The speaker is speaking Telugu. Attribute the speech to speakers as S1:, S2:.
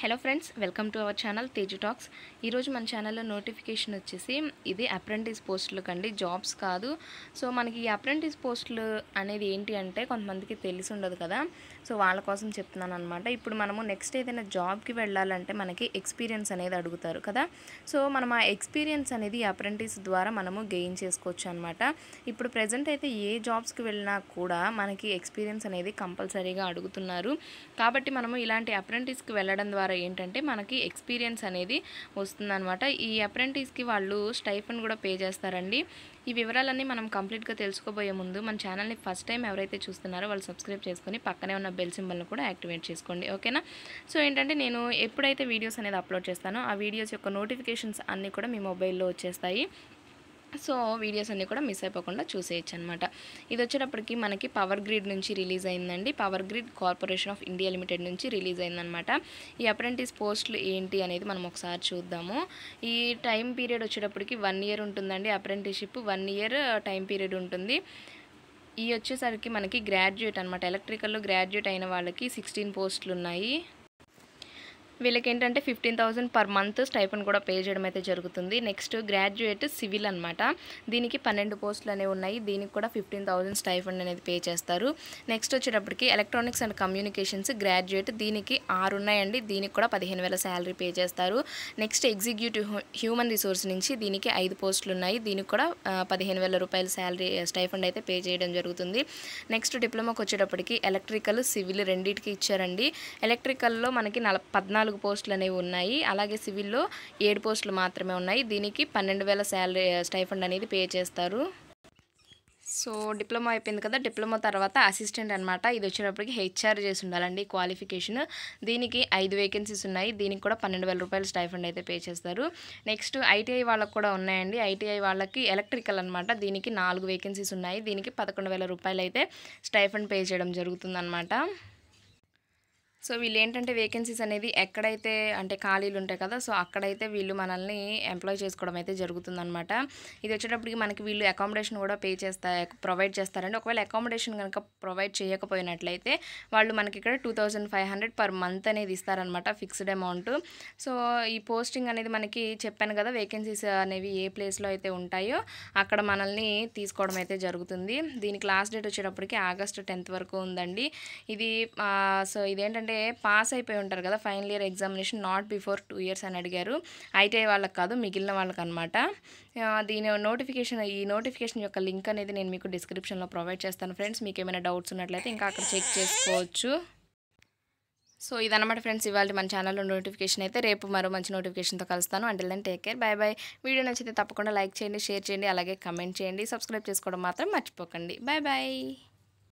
S1: hello friends welcome to our channel Teju talks ఈరోజు మన ఛానల్లో నోటిఫికేషన్ వచ్చేసి ఇది అప్రెంటిస్ పోస్టులు కండి జాబ్స్ కాదు సో మనకి ఈ అప్రెంటిస్ పోస్టులు అనేది ఏంటి అంటే కొంతమందికి తెలిసి ఉండదు కదా సో వాళ్ళ కోసం చెప్తున్నాను అనమాట ఇప్పుడు మనము నెక్స్ట్ ఏదైనా జాబ్కి వెళ్ళాలంటే మనకి ఎక్స్పీరియన్స్ అనేది అడుగుతారు కదా సో మనం ఆ ఎక్స్పీరియన్స్ అనేది అప్రెంటిస్ ద్వారా మనము గెయిన్ చేసుకోవచ్చు అనమాట ఇప్పుడు ప్రజెంట్ అయితే ఏ జాబ్స్కి వెళ్ళినా కూడా మనకి ఎక్స్పీరియన్స్ అనేది కంపల్సరీగా అడుగుతున్నారు కాబట్టి మనము ఇలాంటి అప్రెంటిస్కి వెళ్ళడం ద్వారా ద్వారా ఏంటంటే మనకి ఎక్స్పీరియన్స్ అనేది వస్తుందన్నమాట ఈ అప్రెంటిస్కి వాళ్ళు స్టైఫన్ కూడా పే చేస్తారండి ఈ వివరాలన్నీ మనం కంప్లీట్గా తెలుసుకోబోయే ముందు మన ఛానల్ని ఫస్ట్ టైం ఎవరైతే చూస్తున్నారో వాళ్ళు సబ్స్క్రైబ్ చేసుకొని పక్కనే ఉన్న బెల్ సింబల్ని కూడా యాక్టివేట్ చేసుకోండి ఓకేనా సో ఏంటంటే నేను ఎప్పుడైతే వీడియోస్ అనేది అప్లోడ్ చేస్తానో ఆ వీడియోస్ యొక్క నోటిఫికేషన్స్ అన్నీ కూడా మీ మొబైల్లో వచ్చేస్తాయి సో వీడియోస్ అన్నీ కూడా మిస్ అయిపోకుండా చూసేయచ్చు అనమాట ఇది వచ్చేటప్పటికి మనకి పవర్ గ్రిడ్ నుంచి రిలీజ్ అయిందండి power grid corporation of India limited నుంచి రిలీజ్ అయిందనమాట ఈ అప్రెంటిస్ పోస్టులు ఏంటి అనేది మనం ఒకసారి చూద్దాము ఈ టైం పీరియడ్ వచ్చేటప్పటికి వన్ ఇయర్ ఉంటుందండి apprenticeship one year time period ఉంటుంది ఈ వచ్చేసరికి మనకి గ్రాడ్యుయేట్ అనమాట ఎలక్ట్రికల్లో గ్రాడ్యుయేట్ అయిన వాళ్ళకి సిక్స్టీన్ పోస్టులు ఉన్నాయి వీళ్ళకి ఏంటంటే fifteen thousand per month stipend కూడా పే చేయడం అయితే జరుగుతుంది నెక్స్ట్ గ్రాడ్యుయేట్ సివిల్ అనమాట దీనికి పన్నెండు పోస్టులు అనేవి ఉన్నాయి దీనికి కూడా ఫిఫ్టీన్ థౌసండ్ స్టైఫండ్ అనేది పే చేస్తారు నెక్స్ట్ వచ్చేటప్పటికి ఎలక్ట్రానిక్స్ అండ్ కమ్యూనికేషన్స్ గ్రాడ్యుయేట్ దీనికి ఆరు ఉన్నాయండి దీనికి కూడా పదిహేను వేల శాలరీ పే చేస్తారు నెక్స్ట్ ఎగ్జిక్యూటివ్ హ్యూమన్ రిసోర్స్ నుంచి దీనికి ఐదు పోస్టులు ఉన్నాయి దీనికి కూడా పదిహేను వేల రూపాయల శాలరీ స్టైఫండ్ అయితే పే చేయడం జరుగుతుంది నెక్స్ట్ డిప్లొమాకి వచ్చేటప్పటికి ఎలక్ట్రికల్ సివిల్ రెండింటికి ఇచ్చారండి ఎలక్ట్రికల్లో మనకి నల పద్నాలుగు పద్నాలుగు పోస్టులు అనేవి ఉన్నాయి అలాగే సివిల్లో ఏడు పోస్టులు మాత్రమే ఉన్నాయి దీనికి పన్నెండు వేల శాలరీ స్టైఫండ్ అనేది పే చేస్తారు సో డిప్లొమా అయిపోయింది కదా డిప్లొమా తర్వాత అసిస్టెంట్ అనమాట ఇది వచ్చేటప్పటికి హెచ్ఆర్ చేసి ఉండాలండి క్వాలిఫికేషన్ దీనికి ఐదు వేకెన్సీస్ ఉన్నాయి దీనికి కూడా పన్నెండు వేల రూపాయలు స్టైఫండ్ అయితే పే చేస్తారు నెక్స్ట్ ఐటీఐ వాళ్ళకు కూడా ఉన్నాయండి ఐటీఐ వాళ్ళకి ఎలక్ట్రికల్ అనమాట దీనికి నాలుగు వేకెన్సీస్ ఉన్నాయి దీనికి పదకొండు వేల రూపాయలు అయితే స్టైఫండ్ పే చేయడం జరుగుతుందన్నమాట సో వీళ్ళు ఏంటంటే వేకెన్సీస్ అనేది ఎక్కడైతే అంటే ఖాళీలు ఉంటాయి కదా సో అక్కడైతే వీళ్ళు మనల్ని ఎంప్లాయ్ చేసుకోవడం అయితే జరుగుతుందనమాట ఇది వచ్చేటప్పటికి మనకి వీళ్ళు అకామిడేషన్ కూడా పే చేస్తా ప్రొవైడ్ చేస్తారండి ఒకవేళ అకామిడేషన్ కనుక ప్రొవైడ్ చేయకపోయినట్లయితే వాళ్ళు మనకి ఇక్కడ టూ పర్ మంత్ అనేది ఇస్తారనమాట ఫిక్స్డ్ అమౌంట్ సో ఈ పోస్టింగ్ అనేది మనకి చెప్పాను కదా వేకెన్సీస్ అనేవి ఏ ప్లేస్లో అయితే ఉంటాయో అక్కడ మనల్ని తీసుకోవడం అయితే జరుగుతుంది దీనికి లాస్ట్ డేట్ వచ్చేటప్పటికి ఆగస్ట్ టెన్త్ వరకు ఉందండి ఇది సో ఇదేంటంటే పాస్ అయిపోయి ఉంటారు కదా final year examination not before two years అని అడిగారు ఐటీఐ వాళ్ళకి కాదు మిగిలిన వాళ్ళకి అనమాట దీని నోటిఫికేషన్ ఈ నోటిఫికేషన్ యొక్క లింక్ అనేది నేను మీకు డిస్క్రిప్షన్లో ప్రొవైడ్ చేస్తాను ఫ్రెండ్స్ మీకు ఏమైనా డౌట్స్ ఉన్నట్లయితే ఇంకా అక్కడ చెక్ చేసుకోవచ్చు సో ఇదన్నమాట ఫ్రెండ్స్ ఇవాళ మన ఛానల్లో నోటిఫికేషన్ అయితే రేపు మరో మంచి నోటిఫికేషన్తో కలుస్తాను అంటే then take care bye bye video నచ్చితే తప్పకుండా లైక్ చేయండి షేర్ చేయండి అలాగే కమెంట్ చేయండి సబ్స్క్రైబ్ చేసుకోవడం మాత్రం మర్చిపోకండి బాయ్ బాయ్